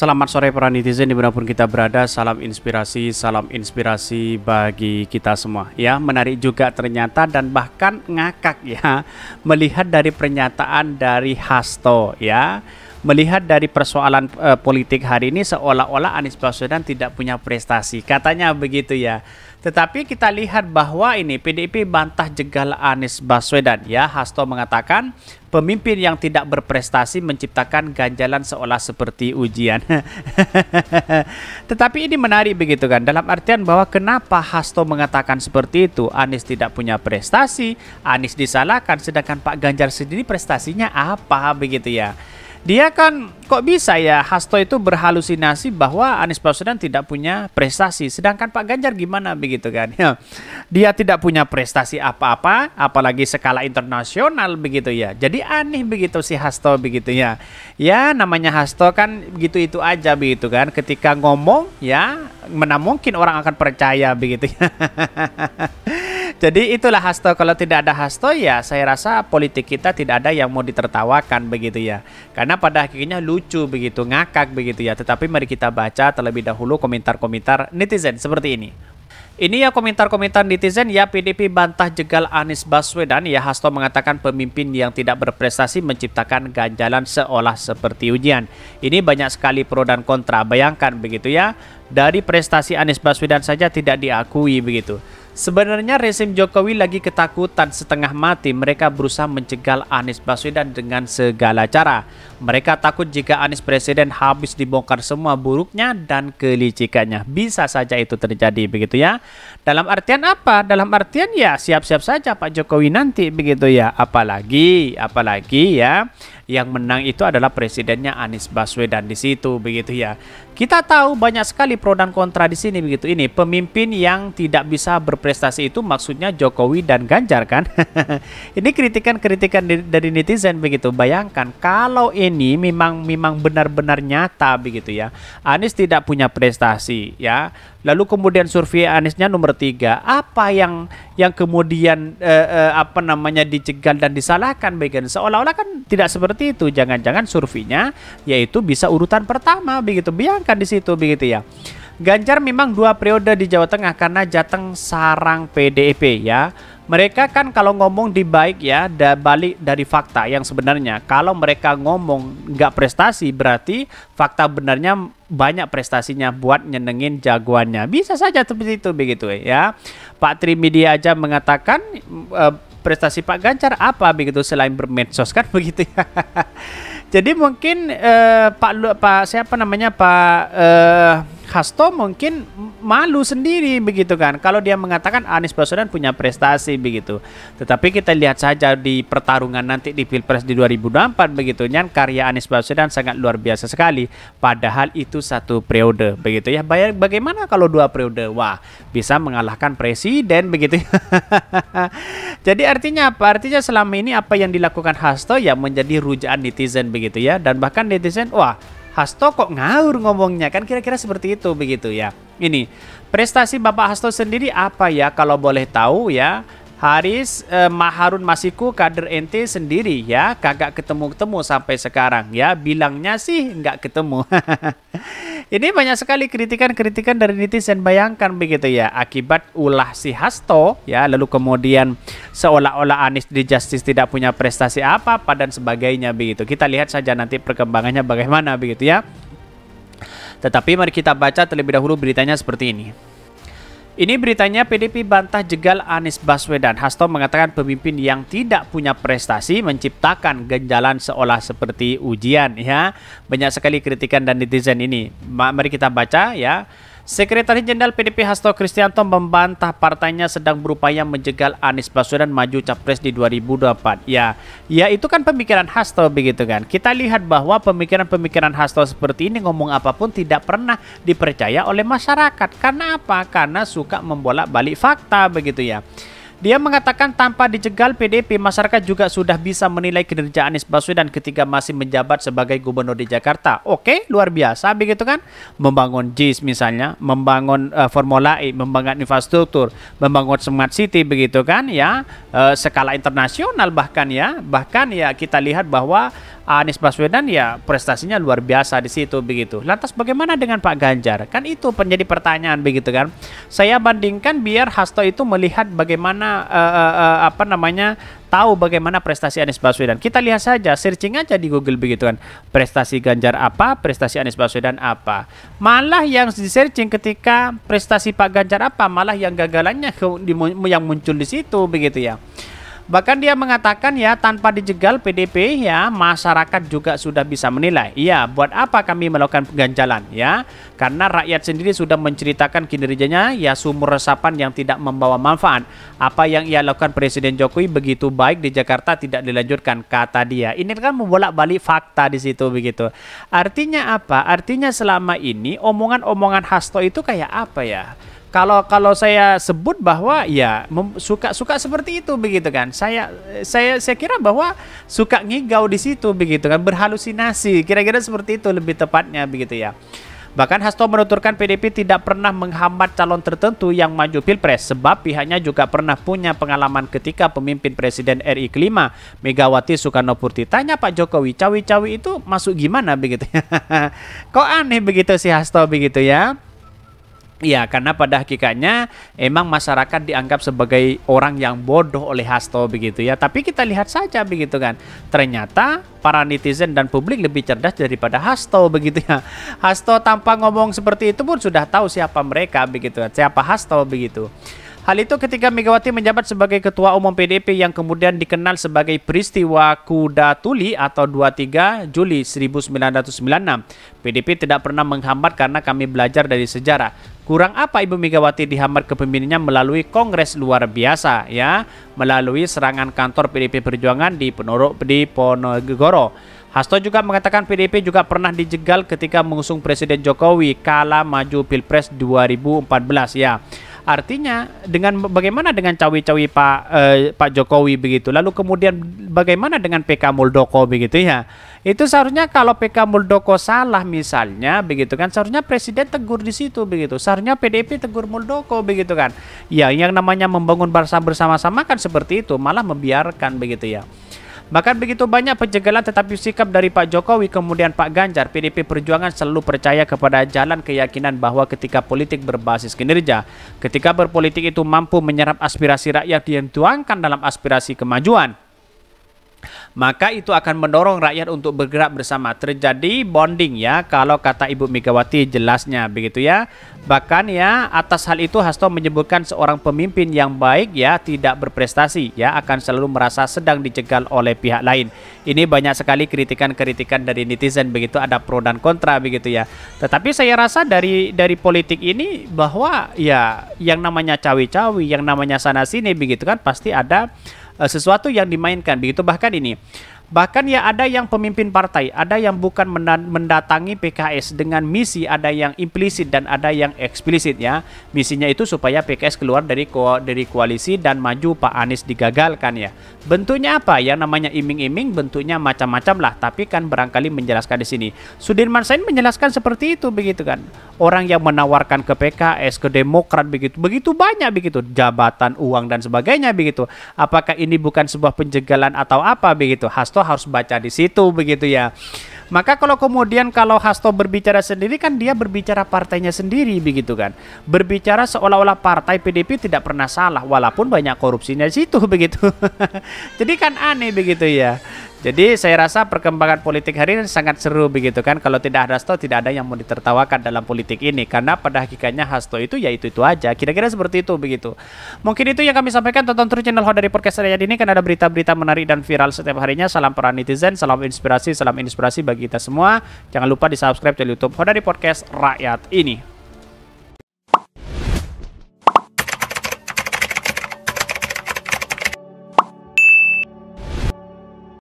Selamat sore para netizen dimanapun kita berada Salam inspirasi, salam inspirasi bagi kita semua ya Menarik juga ternyata dan bahkan ngakak ya Melihat dari pernyataan dari Hasto ya melihat dari persoalan uh, politik hari ini seolah-olah Anies Baswedan tidak punya prestasi. Katanya begitu ya. Tetapi kita lihat bahwa ini PDIP bantah jegal Anies Baswedan ya. Hasto mengatakan pemimpin yang tidak berprestasi menciptakan ganjalan seolah seperti ujian. Tetapi ini menarik begitu kan. Dalam artian bahwa kenapa Hasto mengatakan seperti itu? Anies tidak punya prestasi, Anies disalahkan sedangkan Pak Ganjar sendiri prestasinya apa begitu ya. Dia kan kok bisa ya Hasto itu berhalusinasi bahwa Anies Baswedan tidak punya prestasi, sedangkan Pak Ganjar gimana begitu kan? Ya. Dia tidak punya prestasi apa-apa, apalagi skala internasional begitu ya. Jadi aneh begitu si Hasto begitu ya. Ya namanya Hasto kan begitu itu aja begitu kan. Ketika ngomong ya, mana mungkin orang akan percaya begitu ya. Jadi itulah hasto. Kalau tidak ada hasto ya saya rasa politik kita tidak ada yang mau ditertawakan begitu ya. Karena pada akhirnya lucu begitu, ngakak begitu ya. Tetapi mari kita baca terlebih dahulu komentar-komentar netizen seperti ini. Ini ya komentar-komentar netizen ya PDP bantah jegal Anies Baswedan ya Hasto mengatakan pemimpin yang tidak berprestasi menciptakan ganjalan seolah seperti ujian. Ini banyak sekali pro dan kontra bayangkan begitu ya. Dari prestasi Anies Baswedan saja tidak diakui begitu. Sebenarnya rezim Jokowi lagi ketakutan setengah mati mereka berusaha mencegal Anies Baswedan dengan segala cara. Mereka takut jika Anies Presiden habis dibongkar semua buruknya dan kelicikannya. Bisa saja itu terjadi begitu ya. Dalam artian apa? Dalam artian ya siap-siap saja Pak Jokowi nanti begitu ya. Apalagi, apalagi ya yang menang itu adalah presidennya Anies Baswedan di situ begitu ya. Kita tahu banyak sekali pro dan kontra di sini begitu. Ini pemimpin yang tidak bisa berprestasi itu maksudnya Jokowi dan Ganjar kan. ini kritikan-kritikan dari netizen begitu. Bayangkan kalau ini memang memang benar-benar nyata begitu ya. Anies tidak punya prestasi ya. Lalu kemudian survei Aniesnya nomor tiga. Apa yang yang kemudian eh, eh, apa namanya dicegah dan disalahkan bagian seolah-olah kan tidak seperti itu. Jangan-jangan surveinya yaitu bisa urutan pertama begitu. Biarkan di situ begitu ya. Ganjar memang dua periode di Jawa Tengah karena Jateng sarang PDIP ya mereka kan kalau ngomong di baik ya da balik dari fakta yang sebenarnya kalau mereka ngomong nggak prestasi berarti fakta benarnya banyak prestasinya buat nyenengin jagoannya bisa saja seperti itu begitu ya Pak Trimedia aja mengatakan e, prestasi Pak Ganjar apa begitu selain bermedsos kan begitu ya jadi mungkin e, Pak Pak siapa namanya Pak e, Hasto mungkin malu sendiri begitu kan kalau dia mengatakan Anies Baswedan punya prestasi begitu tetapi kita lihat saja di pertarungan nanti di Pilpres di 2024 begitu kan karya Anies Baswedan sangat luar biasa sekali padahal itu satu periode begitu ya bagaimana kalau dua periode wah bisa mengalahkan presiden begitu ya. jadi artinya apa artinya selama ini apa yang dilakukan Hasto ya menjadi rujukan netizen begitu ya dan bahkan netizen wah Hasto kok ngaur ngomongnya kan kira-kira seperti itu begitu ya. Ini prestasi Bapak Hasto sendiri apa ya kalau boleh tahu ya? Haris eh, Maharun Masiku kader NT sendiri ya kagak ketemu-ketemu sampai sekarang ya bilangnya sih nggak ketemu Ini banyak sekali kritikan-kritikan dari netizen bayangkan begitu ya akibat ulah si Hasto ya lalu kemudian seolah-olah Anies di Justice tidak punya prestasi apa-apa dan sebagainya begitu. Kita lihat saja nanti perkembangannya bagaimana begitu ya. Tetapi mari kita baca terlebih dahulu beritanya seperti ini. Ini beritanya PDP bantah jegal Anies Baswedan. Hasto mengatakan pemimpin yang tidak punya prestasi menciptakan ganjalan seolah seperti ujian ya. Banyak sekali kritikan dan netizen ini. Mari kita baca ya. Sekretaris Jenderal PDP Hasto Kristianto membantah partainya sedang berupaya menjegal Anies Baswedan maju capres di 2024. Ya, ya itu kan pemikiran Hasto begitu kan. Kita lihat bahwa pemikiran-pemikiran Hasto seperti ini ngomong apapun tidak pernah dipercaya oleh masyarakat. Karena apa? Karena suka membolak-balik fakta begitu ya. Dia mengatakan tanpa dijegal PDP masyarakat juga sudah bisa menilai kinerja Anies Baswedan ketika masih menjabat sebagai gubernur di Jakarta. Oke, luar biasa begitu kan? Membangun JIS misalnya, membangun uh, Formula E, membangun infrastruktur, membangun smart city begitu kan ya, uh, skala internasional bahkan ya. Bahkan ya kita lihat bahwa Anies Baswedan ya prestasinya luar biasa di situ begitu. Lantas bagaimana dengan Pak Ganjar? Kan itu menjadi pertanyaan begitu kan. Saya bandingkan biar Hasto itu melihat bagaimana uh, uh, uh, apa namanya tahu bagaimana prestasi Anies Baswedan. Kita lihat saja searching aja di Google begitu kan. Prestasi Ganjar apa, prestasi Anies Baswedan apa. Malah yang di searching ketika prestasi Pak Ganjar apa, malah yang gagalannya yang muncul di situ begitu ya. Bahkan dia mengatakan ya tanpa dijegal PDP ya masyarakat juga sudah bisa menilai. Iya, buat apa kami melakukan pengganjalan ya? Karena rakyat sendiri sudah menceritakan kinerjanya ya sumur resapan yang tidak membawa manfaat. Apa yang ia lakukan Presiden Jokowi begitu baik di Jakarta tidak dilanjutkan kata dia. Ini kan membolak-balik fakta di situ begitu. Artinya apa? Artinya selama ini omongan-omongan Hasto itu kayak apa ya? kalau kalau saya sebut bahwa ya suka suka seperti itu begitu kan saya saya saya kira bahwa suka ngigau di situ begitu kan berhalusinasi kira-kira seperti itu lebih tepatnya begitu ya Bahkan Hasto menuturkan PDP tidak pernah menghambat calon tertentu yang maju pilpres sebab pihaknya juga pernah punya pengalaman ketika pemimpin Presiden RI kelima Megawati Soekarno Putri tanya Pak Jokowi cawi-cawi itu masuk gimana begitu ya. Kok aneh begitu si Hasto begitu ya. Iya, karena pada hakikatnya emang masyarakat dianggap sebagai orang yang bodoh oleh Hasto begitu ya. Tapi kita lihat saja begitu kan. Ternyata para netizen dan publik lebih cerdas daripada Hasto begitu ya. Hasto tanpa ngomong seperti itu pun sudah tahu siapa mereka begitu ya. Siapa Hasto begitu. Hal itu ketika Megawati menjabat sebagai Ketua Umum PDP yang kemudian dikenal sebagai peristiwa Kuda Tuli atau 23 Juli 1996. PDP tidak pernah menghambat karena kami belajar dari sejarah. Kurang apa Ibu Megawati dihambat kepemimpinannya melalui kongres luar biasa ya, melalui serangan kantor PDP Perjuangan di Ponorogo. di Ponegoro. Hasto juga mengatakan PDP juga pernah dijegal ketika mengusung Presiden Jokowi kala maju Pilpres 2014 ya. Artinya dengan bagaimana dengan cawi-cawi Pak eh, Pak Jokowi begitu. Lalu kemudian bagaimana dengan PK Muldoko begitu ya. Itu seharusnya kalau PK Muldoko salah misalnya begitu kan seharusnya presiden tegur di situ begitu. Seharusnya pdp tegur Muldoko begitu kan. Ya yang namanya membangun bangsa bersama-sama kan seperti itu malah membiarkan begitu ya. Bahkan begitu banyak penjagalan tetapi sikap dari Pak Jokowi kemudian Pak Ganjar, PDP Perjuangan selalu percaya kepada jalan keyakinan bahwa ketika politik berbasis kinerja, ketika berpolitik itu mampu menyerap aspirasi rakyat yang dituangkan dalam aspirasi kemajuan, maka itu akan mendorong rakyat untuk bergerak bersama. Terjadi bonding ya kalau kata Ibu Megawati jelasnya begitu ya. Bahkan ya atas hal itu Hasto menyebutkan seorang pemimpin yang baik ya tidak berprestasi ya akan selalu merasa sedang dicegal oleh pihak lain. Ini banyak sekali kritikan-kritikan dari netizen begitu ada pro dan kontra begitu ya. Tetapi saya rasa dari dari politik ini bahwa ya yang namanya cawi-cawi, yang namanya sana sini begitu kan pasti ada Eh, sesuatu yang dimainkan begitu bahkan ini Bahkan ya ada yang pemimpin partai, ada yang bukan mendatangi PKS dengan misi, ada yang implisit dan ada yang eksplisit ya. Misinya itu supaya PKS keluar dari ko dari koalisi dan maju Pak Anies digagalkan ya. Bentuknya apa? Yang namanya iming-iming bentuknya macam-macam lah, tapi kan barangkali menjelaskan di sini. Sudirman Said menjelaskan seperti itu begitu kan. Orang yang menawarkan ke PKS, ke Demokrat begitu, begitu banyak begitu jabatan, uang dan sebagainya begitu. Apakah ini bukan sebuah penjegalan atau apa begitu? Hasto Hasto harus baca di situ begitu ya. Maka kalau kemudian kalau Hasto berbicara sendiri kan dia berbicara partainya sendiri begitu kan. Berbicara seolah-olah partai PDP tidak pernah salah walaupun banyak korupsinya di situ begitu. Jadi kan aneh begitu ya. Jadi saya rasa perkembangan politik hari ini sangat seru begitu kan. Kalau tidak ada Hasto tidak ada yang mau ditertawakan dalam politik ini karena pada hakikatnya Hasto itu ya itu itu aja. Kira-kira seperti itu begitu. Mungkin itu yang kami sampaikan. Tonton terus channel Hot dari podcast saya ini karena ada berita-berita menarik dan viral setiap harinya. Salam para netizen, salam inspirasi, salam inspirasi bagi kita semua. Jangan lupa di subscribe channel YouTube Hot dari podcast rakyat ini.